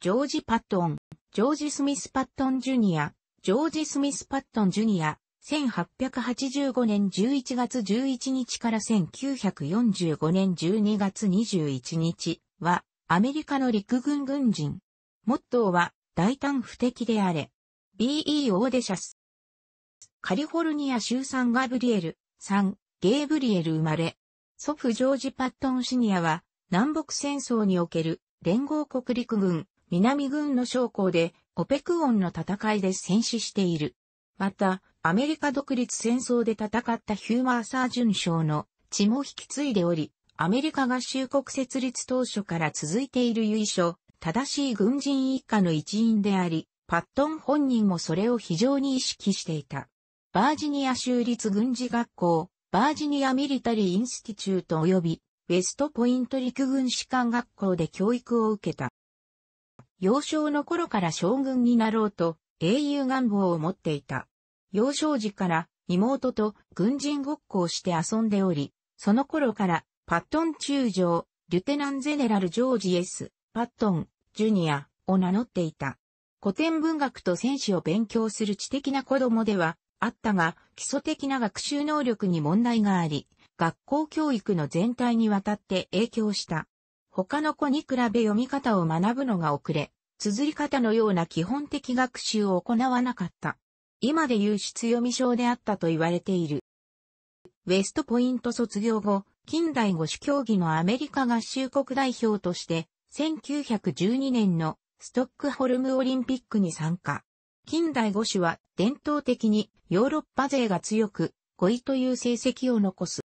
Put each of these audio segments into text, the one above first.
ジョージ・パットン、ジョージ・スミス・パットン・ジュニア、ジョージ・スミス・パットン・ジュニア、1885年11月11日から1945年12月21日は、アメリカの陸軍軍人。モットーは、大胆不敵であれ。B.E. オーデシャス。カリフォルニア州産ガブリエル、サゲーブリエル生まれ。祖父ジョージ・パットン・シニアは、南北戦争における連合国陸軍南軍の将校で、オペクオンの戦いで戦死している。また、アメリカ独立戦争で戦ったヒューマーサージュン将の血も引き継いでおり、アメリカ合衆国設立当初から続いている由緒、正しい軍人一家の一員であり、パットン本人もそれを非常に意識していた。バージニア州立軍事学校、バージニアミリタリーインスティチュート及び、ウェストポイント陸軍士官学校で教育を受けた。幼少の頃から将軍になろうと英雄願望を持っていた。幼少時から妹と軍人ごっこをして遊んでおり、その頃からパットン中将、リュテナンゼネラルジョージ S、パットン、ジュニアを名乗っていた。古典文学と戦士を勉強する知的な子供ではあったが、基礎的な学習能力に問題があり、学校教育の全体にわたって影響した。他の子に比べ読み方を学ぶのが遅れ、綴り方のような基本的学習を行わなかった。今で言う出読み症であったと言われている。ウェストポイント卒業後、近代五種競技のアメリカ合衆国代表として、1912年のストックホルムオリンピックに参加。近代五種は伝統的にヨーロッパ勢が強く、5位という成績を残す。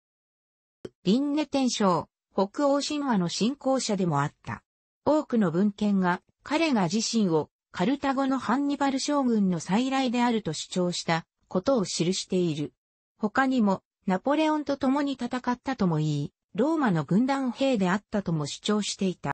リンネ天賞、北欧神話の信仰者でもあった。多くの文献が彼が自身をカルタゴのハンニバル将軍の再来であると主張したことを記している。他にもナポレオンと共に戦ったとも言い、ローマの軍団兵であったとも主張していた。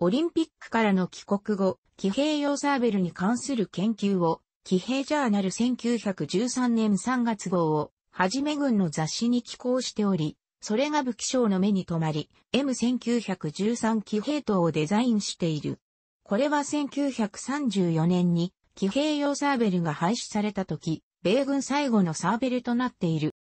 オリンピックからの帰国後、騎兵用サーベルに関する研究を、騎兵ジャーナル1913年3月号を、はじめ軍の雑誌に寄稿しており、それが武器商の目に留まり、M1913 騎兵等をデザインしている。これは1934年に騎兵用サーベルが廃止された時、米軍最後のサーベルとなっている。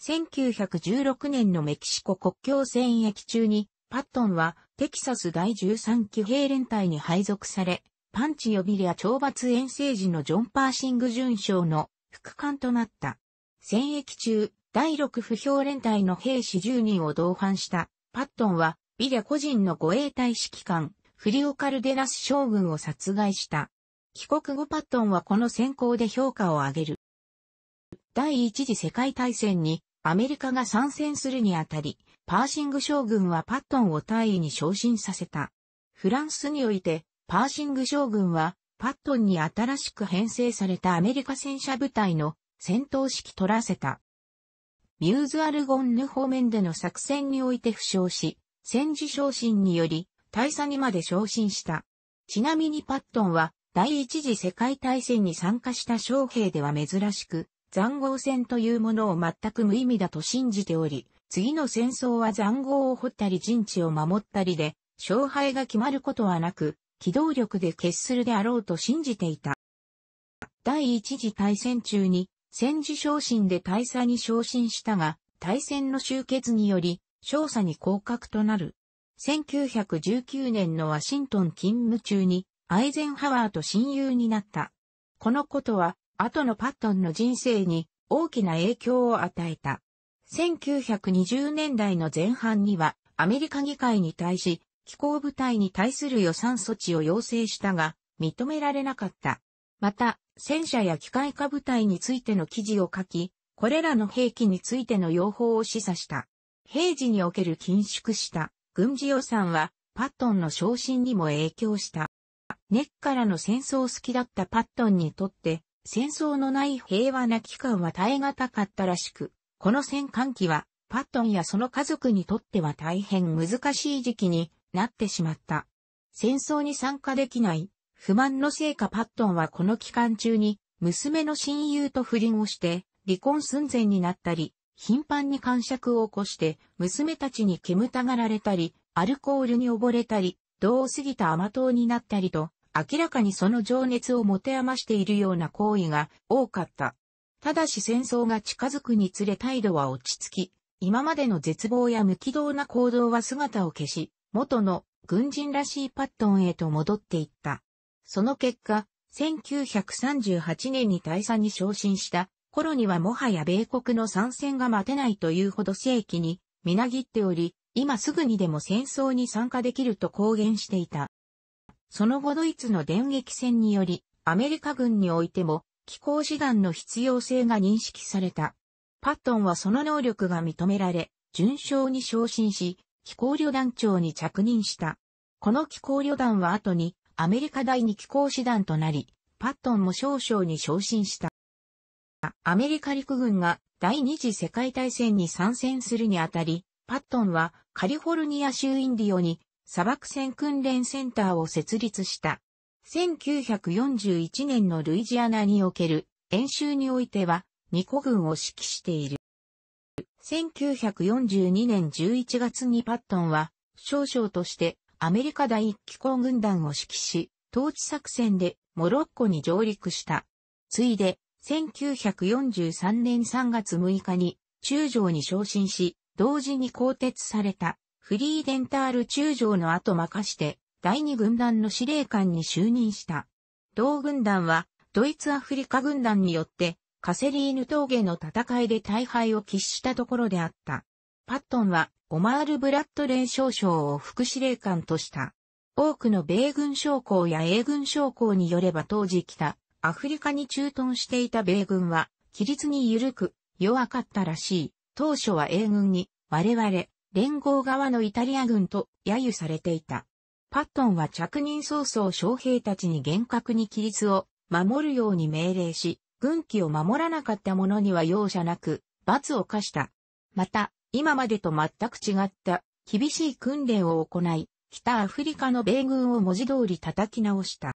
1916年のメキシコ国境戦役中に、パットンはテキサス第13騎兵連隊に配属され、パンチ予備や懲罰遠征時のジョン・パーシング巡将の副官となった。戦役中、第6不評連隊の兵士10人を同伴したパットンはビレ個人の護衛隊指揮官、フリオカルデラス将軍を殺害した。帰国後パットンはこの選考で評価を上げる。第一次世界大戦にアメリカが参戦するにあたり、パーシング将軍はパットンを大尉に昇進させた。フランスにおいて、パーシング将軍は、パットンに新しく編成されたアメリカ戦車部隊の戦闘式取らせた。ミューズアルゴンヌ方面での作戦において負傷し、戦時昇進により、大佐にまで昇進した。ちなみにパットンは、第一次世界大戦に参加した将兵では珍しく、残壕戦というものを全く無意味だと信じており、次の戦争は残壕を掘ったり陣地を守ったりで、勝敗が決まることはなく、機動力で決するであろうと信じていた。第一次大戦中に戦時昇進で大佐に昇進したが、大戦の終結により、少佐に降格となる。1919年のワシントン勤務中に、アイゼンハワーと親友になった。このことは、後のパットンの人生に大きな影響を与えた。1920年代の前半には、アメリカ議会に対し、気候部隊に対する予算措置を要請したが、認められなかった。また、戦車や機械化部隊についての記事を書き、これらの兵器についての用法を示唆した。平時における緊縮した軍事予算はパットンの昇進にも影響した。根っからの戦争好きだったパットンにとって戦争のない平和な期間は耐え難かったらしく、この戦艦機はパットンやその家族にとっては大変難しい時期になってしまった。戦争に参加できない不満のせいかパットンはこの期間中に娘の親友と不倫をして離婚寸前になったり、頻繁に感触を起こして娘たちに煙たがられたり、アルコールに溺れたり、度を過ぎた甘党になったりと、明らかにその情熱を持て余しているような行為が多かった。ただし戦争が近づくにつれ態度は落ち着き、今までの絶望や無軌道な行動は姿を消し、元の軍人らしいパットンへと戻っていった。その結果、1938年に大佐に昇進した頃にはもはや米国の参戦が待てないというほど正規にみなぎっており、今すぐにでも戦争に参加できると公言していた。その後ドイツの電撃戦により、アメリカ軍においても、気候手段の必要性が認識された。パットンはその能力が認められ、順将に昇進し、気候旅団長に着任した。この気候旅団は後に、アメリカ第二機構師団となり、パットンも少々に昇進した。アメリカ陸軍が第二次世界大戦に参戦するにあたり、パットンはカリフォルニア州インディオに砂漠戦訓練センターを設立した。1941年のルイジアナにおける演習においてはニ個軍を指揮している。1942年11月にパットンは少将としてアメリカ第一機構軍団を指揮し、統治作戦でモロッコに上陸した。ついで、1943年3月6日に中将に昇進し、同時に更迭されたフリーデンタール中将の後任して、第二軍団の司令官に就任した。同軍団は、ドイツアフリカ軍団によって、カセリーヌ峠の戦いで大敗を喫したところであった。パットンはオマール・ブラッドレー少将を副司令官とした。多くの米軍将校や英軍将校によれば当時来た、アフリカに駐屯していた米軍は、規律に緩く、弱かったらしい。当初は英軍に、我々、連合側のイタリア軍と揶揄されていた。パットンは着任早々将兵たちに厳格に規律を守るように命令し、軍旗を守らなかった者には容赦なく罰を課した。また、今までと全く違った厳しい訓練を行い、北アフリカの米軍を文字通り叩き直した。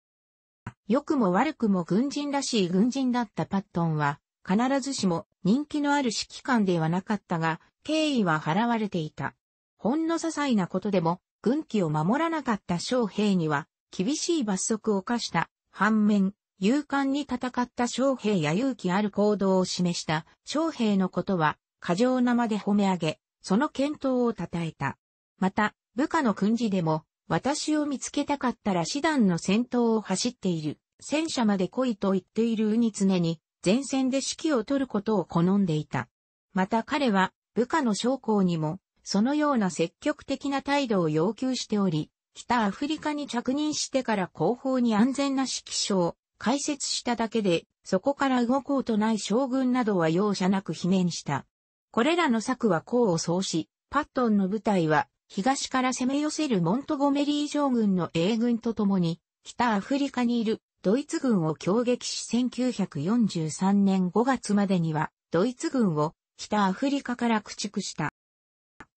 良くも悪くも軍人らしい軍人だったパットンは、必ずしも人気のある指揮官ではなかったが、敬意は払われていた。ほんの些細なことでも、軍旗を守らなかった将兵には、厳しい罰則を課した。反面、勇敢に戦った将兵や勇気ある行動を示した将兵のことは、過剰なまで褒め上げ、その検討を称えた。また、部下の訓示でも、私を見つけたかったら師団の先頭を走っている、戦車まで来いと言っているうに常に、前線で指揮を取ることを好んでいた。また彼は、部下の将校にも、そのような積極的な態度を要求しており、北アフリカに着任してから後方に安全な指揮所を開設しただけで、そこから動こうとない将軍などは容赦なく罷免した。これらの策は功を奏し、パットンの部隊は東から攻め寄せるモントゴメリー将軍の英軍と共に、北アフリカにいるドイツ軍を攻撃し1943年5月までにはドイツ軍を北アフリカから駆逐した。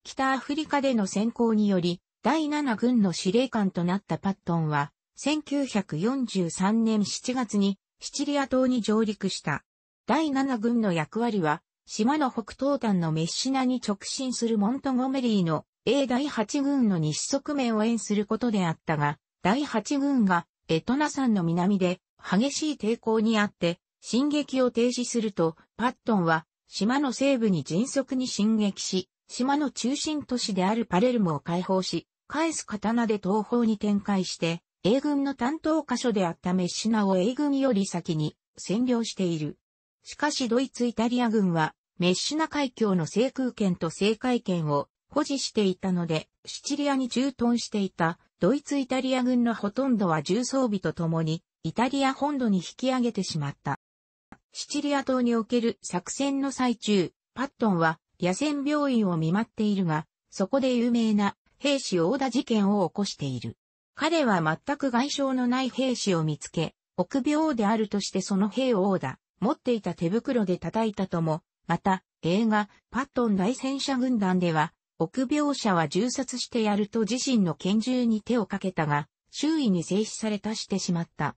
北アフリカでの先行により第7軍の司令官となったパットンは1943年7月にシチリア島に上陸した。第7軍の役割は島の北東端のメッシナに直進するモントゴメリーの A 第8軍の西側面を演することであったが、第8軍がエトナ山の南で激しい抵抗にあって、進撃を停止すると、パットンは島の西部に迅速に進撃し、島の中心都市であるパレルムを解放し、返す刀で東方に展開して、A 軍の担当箇所であったメッシナを A 軍より先に占領している。しかしドイツイタリア軍は、メッシュナ海峡の制空権と制海権を保持していたので、シチリアに駐屯していたドイツイタリア軍のほとんどは重装備と共に、イタリア本土に引き上げてしまった。シチリア島における作戦の最中、パットンは野戦病院を見舞っているが、そこで有名な兵士大田事件を起こしている。彼は全く外傷のない兵士を見つけ、臆病であるとしてその兵を大田、持っていた手袋で叩いたとも、また、映画、パットン大戦車軍団では、臆病者は銃殺してやると自身の拳銃に手をかけたが、周囲に制止されたしてしまった。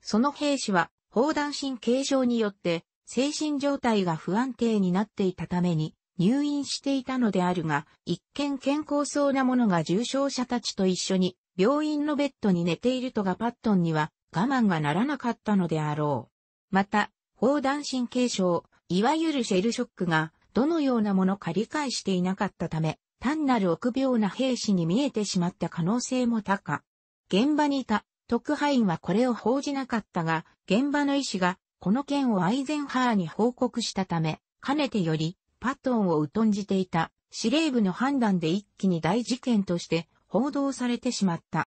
その兵士は、砲弾神経症によって、精神状態が不安定になっていたために、入院していたのであるが、一見健康そうな者が重症者たちと一緒に、病院のベッドに寝ているとがパットンには我慢がならなかったのであろう。また、砲弾神経症、いわゆるシェルショックが、どのようなものか理解していなかったため、単なる臆病な兵士に見えてしまった可能性も高。現場にいた、特派員はこれを報じなかったが、現場の医師が、この件をアイゼンハーに報告したため、かねてより、パトンを疎んじていた、司令部の判断で一気に大事件として報道されてしまった。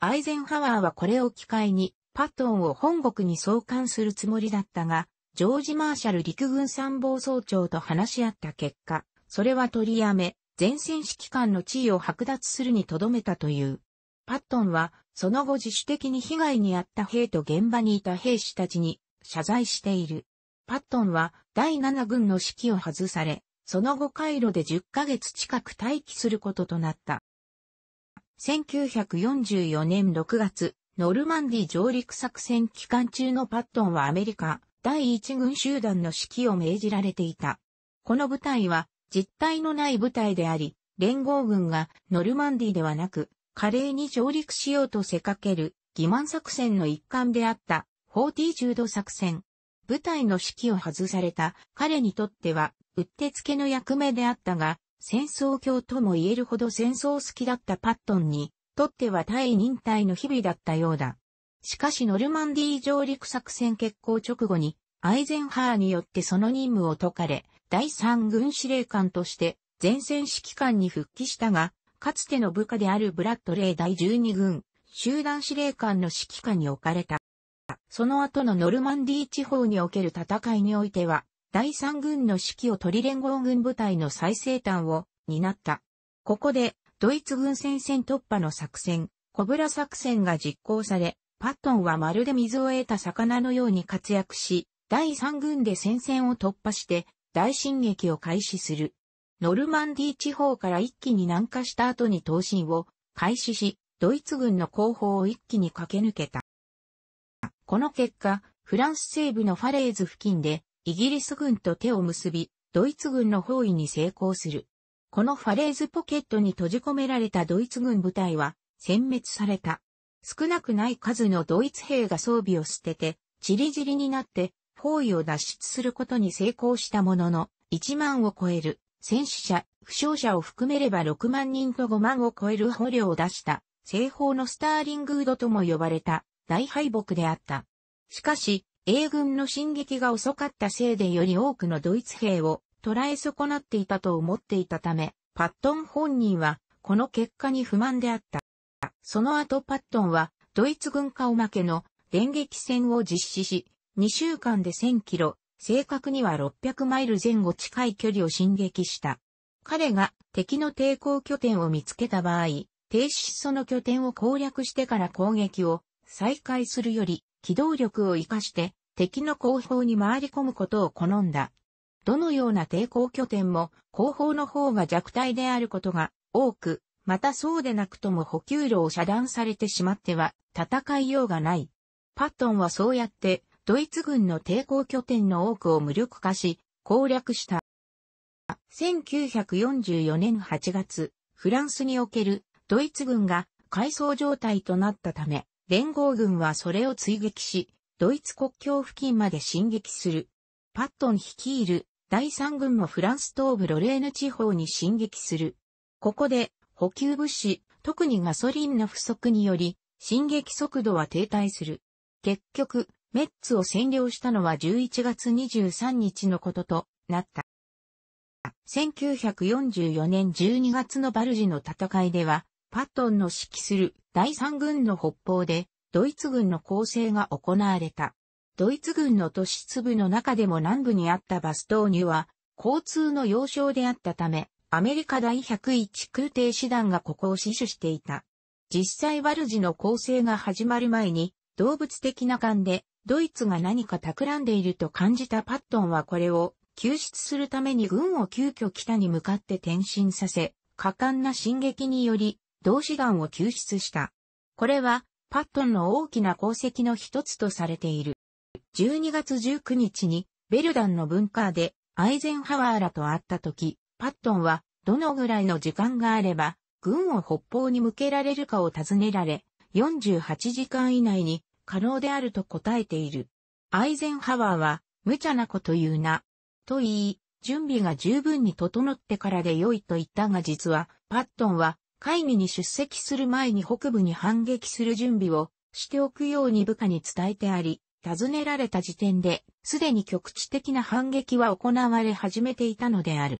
アイゼンハワーはこれを機会にパットンを本国に送還するつもりだったが、ジョージ・マーシャル陸軍参謀総長と話し合った結果、それは取りやめ、前線指揮官の地位を剥奪するにとどめたという。パットンは、その後自主的に被害に遭った兵と現場にいた兵士たちに謝罪している。パットンは第7軍の指揮を外され、その後回路で10ヶ月近く待機することとなった。1944年6月、ノルマンディ上陸作戦期間中のパットンはアメリカ第一軍集団の指揮を命じられていた。この部隊は実体のない部隊であり、連合軍がノルマンディではなく、華麗に上陸しようとせかける欺瞞作戦の一環であったフォーティーュー作戦。部隊の指揮を外された彼にとっては、うってつけの役目であったが、戦争狂とも言えるほど戦争好きだったパットンに、とっては対忍耐の日々だったようだ。しかしノルマンディー上陸作戦決行直後に、アイゼンハーによってその任務を解かれ、第3軍司令官として前線指揮官に復帰したが、かつての部下であるブラッドレー第12軍、集団司令官の指揮下に置かれた。その後のノルマンディー地方における戦いにおいては、第3軍の指揮を取り連合軍部隊の最西端を担った。ここでドイツ軍戦線突破の作戦、コブラ作戦が実行され、パットンはまるで水を得た魚のように活躍し、第3軍で戦線を突破して、大進撃を開始する。ノルマンディ地方から一気に南下した後に投進を開始し、ドイツ軍の後方を一気に駆け抜けた。この結果、フランス西部のファレーズ付近で、イギリス軍と手を結び、ドイツ軍の包囲に成功する。このファレーズポケットに閉じ込められたドイツ軍部隊は、殲滅された。少なくない数のドイツ兵が装備を捨てて、チリジリになって、包囲を脱出することに成功したものの、1万を超える戦死者、負傷者を含めれば6万人と5万を超える捕虜を出した、西方のスターリングードとも呼ばれた大敗北であった。しかし、英軍の進撃が遅かったせいでより多くのドイツ兵を捉え損なっていたと思っていたため、パットン本人はこの結果に不満であった。その後パットンはドイツ軍顔負けの電撃戦を実施し、2週間で1000キロ、正確には600マイル前後近い距離を進撃した。彼が敵の抵抗拠点を見つけた場合、停止しその拠点を攻略してから攻撃を再開するより、機動力を活かして敵の後方に回り込むことを好んだ。どのような抵抗拠点も後方の方が弱体であることが多く、またそうでなくとも補給路を遮断されてしまっては戦いようがない。パットンはそうやってドイツ軍の抵抗拠点の多くを無力化し攻略した。1944年8月、フランスにおけるドイツ軍が回想状態となったため、連合軍はそれを追撃し、ドイツ国境付近まで進撃する。パットン率いる第3軍もフランス東部ロレーヌ地方に進撃する。ここで補給物資、特にガソリンの不足により、進撃速度は停滞する。結局、メッツを占領したのは11月23日のこととなった。1944年12月のバルジの戦いでは、パットンの指揮する第3軍の北方で、ドイツ軍の攻勢が行われた。ドイツ軍の都市部の中でも南部にあったバストーニュは、交通の要衝であったため、アメリカ第101空挺師団がここを死守していた。実際ワルジの攻勢が始まる前に、動物的な感で、ドイツが何か企んでいると感じたパットンはこれを救出するために軍を急遽北に向かって転進させ、果敢な進撃により、同志団を救出した。これは、パットンの大きな功績の一つとされている。12月19日にベルダンの文化でアイゼンハワーらと会った時、パットンはどのぐらいの時間があれば軍を北方に向けられるかを尋ねられ、48時間以内に可能であると答えている。アイゼンハワーは無茶なこと言うな、と言い、準備が十分に整ってからで良いと言ったが実は、パットンは会議に出席する前に北部に反撃する準備をしておくように部下に伝えてあり、尋ねられた時点で、すでに局地的な反撃は行われ始めていたのである。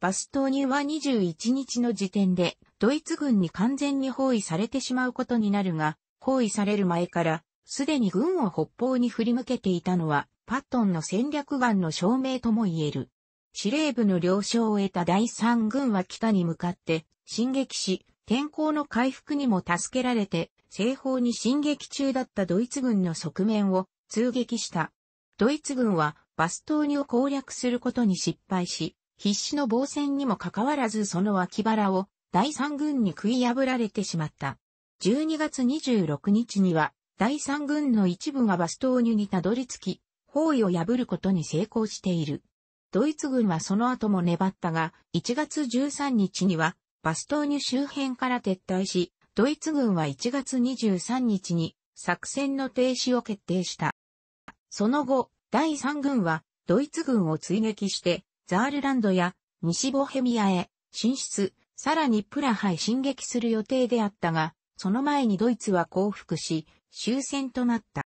バストーニュは21日の時点で、ドイツ軍に完全に包囲されてしまうことになるが、包囲される前から、すでに軍を北方に振り向けていたのは、パットンの戦略眼の証明とも言える。司令部の了承を得た第3軍は北に向かって進撃し、天候の回復にも助けられて、西方に進撃中だったドイツ軍の側面を通撃した。ドイツ軍はバストーニを攻略することに失敗し、必死の防戦にもかかわらずその脇腹を第三軍に食い破られてしまった。12月26日には第三軍の一部がバストーニュにたどり着き、包囲を破ることに成功している。ドイツ軍はその後も粘ったが、1月13日にはバストーニュ周辺から撤退し、ドイツ軍は1月23日に作戦の停止を決定した。その後、第3軍はドイツ軍を追撃して、ザールランドや西ボヘミアへ進出、さらにプラハへ進撃する予定であったが、その前にドイツは降伏し、終戦となった。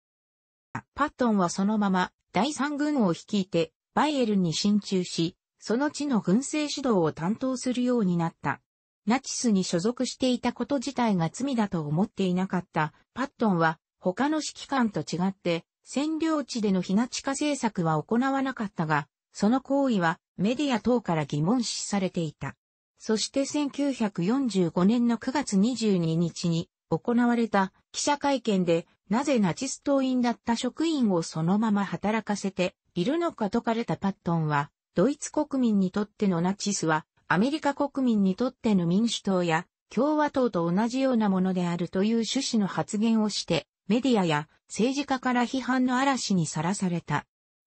パットンはそのまま第3軍を率いてバイエルに進駐し、その地の軍政指導を担当するようになった。ナチスに所属していたこと自体が罪だと思っていなかったパットンは他の指揮官と違って占領地での非ナチ化政策は行わなかったが、その行為はメディア等から疑問視されていた。そして1945年の9月22日に行われた記者会見で、なぜナチス党員だった職員をそのまま働かせているのか説かれたパットンは、ドイツ国民にとってのナチスはアメリカ国民にとっての民主党や共和党と同じようなものであるという趣旨の発言をして、メディアや政治家から批判の嵐にさらされた。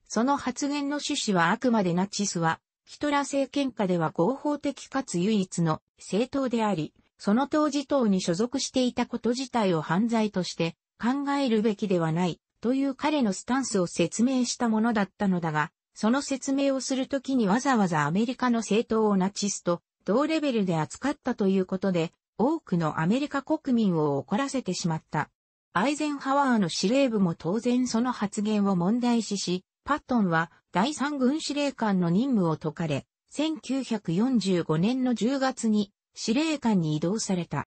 その発言の趣旨はあくまでナチスは、ヒトラー政権下では合法的かつ唯一の政党であり、その当時党に所属していたこと自体を犯罪として考えるべきではないという彼のスタンスを説明したものだったのだが、その説明をするときにわざわざアメリカの政党をナチスと同レベルで扱ったということで、多くのアメリカ国民を怒らせてしまった。アイゼンハワーの司令部も当然その発言を問題視し、パットンは第三軍司令官の任務を解かれ、1945年の10月に司令官に移動された。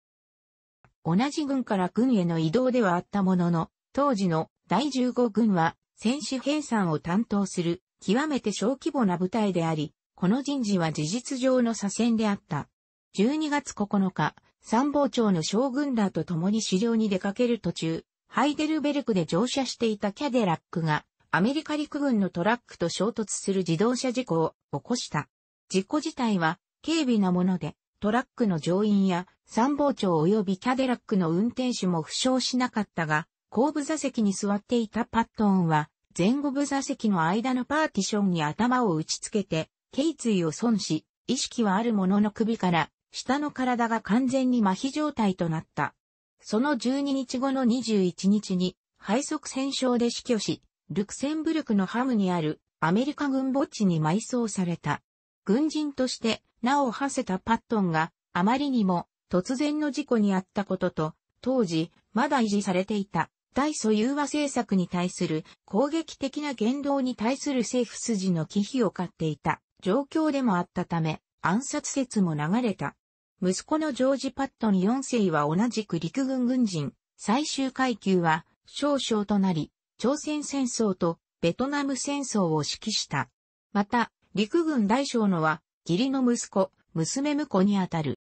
同じ軍から軍への移動ではあったものの、当時の第15軍は戦士編さんを担当する極めて小規模な部隊であり、この人事は事実上の左遷であった。12月9日、参謀長の将軍らと共に狩猟に出かける途中、ハイデルベルクで乗車していたキャデラックが、アメリカ陸軍のトラックと衝突する自動車事故を起こした。事故自体は軽微なもので、トラックの乗員や参謀長及びキャデラックの運転手も負傷しなかったが、後部座席に座っていたパットンは前後部座席の間のパーティションに頭を打ちつけて、頸椎を損し、意識はあるものの首から、下の体が完全に麻痺状態となった。その12日後の21日に、肺塞戦症で死去し、ルクセンブルクのハムにあるアメリカ軍墓地に埋葬された。軍人として名を馳せたパットンがあまりにも突然の事故にあったことと、当時まだ維持されていた大祖融和政策に対する攻撃的な言動に対する政府筋の忌避を買っていた状況でもあったため、暗殺説も流れた。息子のジョージ・パットン4世は同じく陸軍軍人、最終階級は少将となり、朝鮮戦争とベトナム戦争を指揮した。また、陸軍大将のは、義理の息子、娘婿にあたる。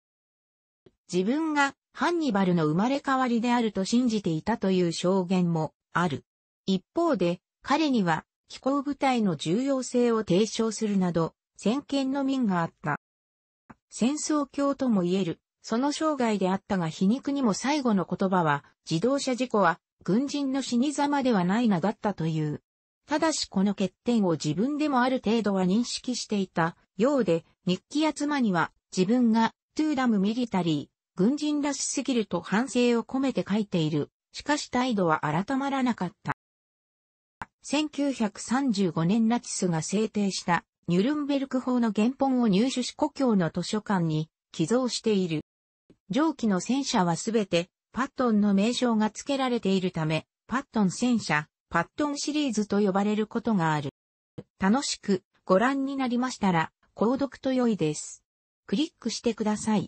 自分がハンニバルの生まれ変わりであると信じていたという証言もある。一方で、彼には気候部隊の重要性を提唱するなど、先見の民があった。戦争教とも言える、その生涯であったが皮肉にも最後の言葉は、自動車事故は軍人の死に様ではないなだったという。ただしこの欠点を自分でもある程度は認識していたようで、日記や妻には自分がトゥーダムミリタリー、軍人らしすぎると反省を込めて書いている。しかし態度は改まらなかった。1935年ナチスが制定したニュルンベルク法の原本を入手し故郷の図書館に寄贈している。上記の戦車はすべてパットンの名称が付けられているため、パットン戦車、パットンシリーズと呼ばれることがある。楽しくご覧になりましたら、購読と良いです。クリックしてください。